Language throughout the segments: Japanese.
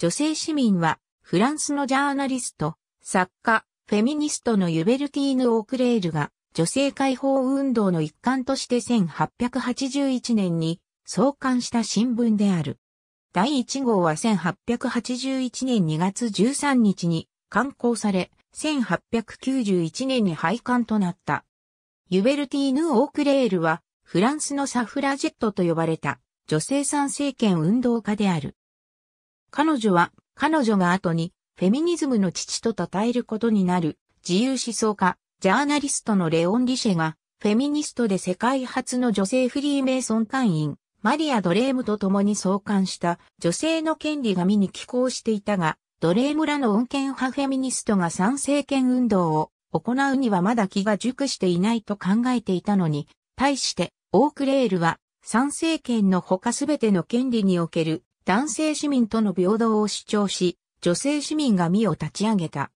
女性市民は、フランスのジャーナリスト、作家、フェミニストのユベルティーヌ・オークレールが、女性解放運動の一環として1881年に創刊した新聞である。第1号は1881年2月13日に刊行され、1891年に廃刊となった。ユベルティーヌ・オークレールは、フランスのサフラジェットと呼ばれた女性参政権運動家である。彼女は、彼女が後に、フェミニズムの父と称えることになる、自由思想家、ジャーナリストのレオン・リシェが、フェミニストで世界初の女性フリーメイソン会員、マリア・ドレームと共に創刊した女性の権利が身に寄稿していたが、奴隷村の恩恵派フェミニストが参政権運動を行うにはまだ気が熟していないと考えていたのに、対して、オークレールは、参政権の他すべての権利における男性市民との平等を主張し、女性市民が身を立ち上げた。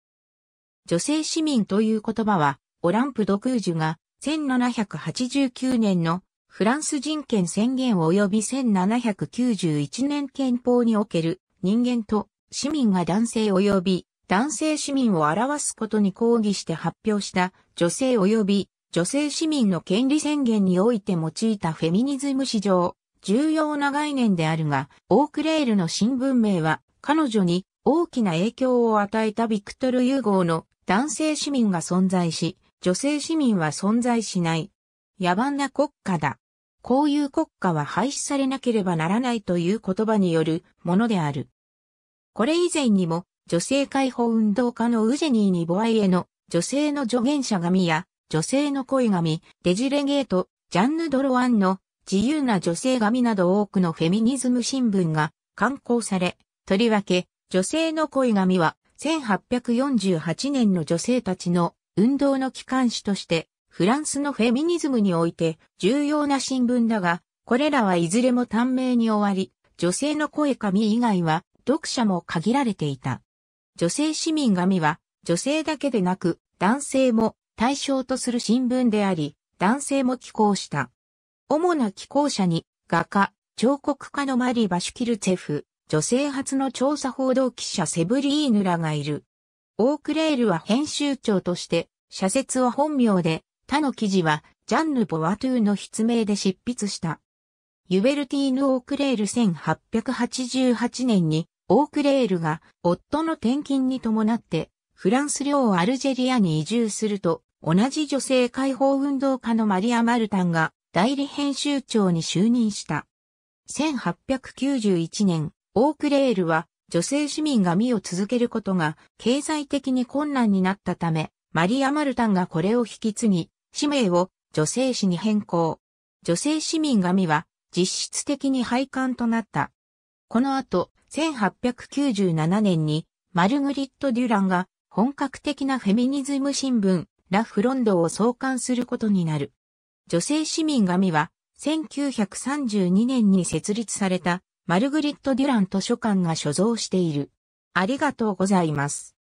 女性市民という言葉は、オランプ・ドクージュが1789年のフランス人権宣言及び1791年憲法における人間と市民が男性及び男性市民を表すことに抗議して発表した女性及び女性市民の権利宣言において用いたフェミニズム史上重要な概念であるが、オークレールの新文明は、彼女に大きな影響を与えたビクトル・ユーゴーの男性市民が存在し、女性市民は存在しない。野蛮な国家だ。こういう国家は廃止されなければならないという言葉によるものである。これ以前にも、女性解放運動家のウジェニー・ニボアイエの女性の助言者神や女性の恋神、デジレゲート、ジャンヌ・ドロワンの自由な女性髪など多くのフェミニズム新聞が刊行され、とりわけ女性の恋髪は1848年の女性たちの運動の機関紙としてフランスのフェミニズムにおいて重要な新聞だが、これらはいずれも短命に終わり、女性の声髪以外は読者も限られていた。女性市民髪は女性だけでなく男性も対象とする新聞であり、男性も寄稿した。主な寄稿者に、画家、彫刻家のマリ・バシュキルツェフ、女性初の調査報道記者セブリーヌらがいる。オークレールは編集長として、社説は本名で、他の記事は、ジャンヌ・ボワトゥーの筆名で執筆した。ユベルティーヌ・オークレール1888年に、オークレールが夫の転勤に伴ってフランス領アルジェリアに移住すると同じ女性解放運動家のマリア・マルタンが代理編集長に就任した。1891年、オークレールは女性市民が身を続けることが経済的に困難になったため、マリア・マルタンがこれを引き継ぎ、氏名を女性誌に変更。女性市民紙は実質的に廃刊となった。この後、1897年にマルグリット・デュランが本格的なフェミニズム新聞、ラ・フロンドを創刊することになる。女性市民がみは、1932年に設立されたマルグリット・デュラン図書館が所蔵している。ありがとうございます。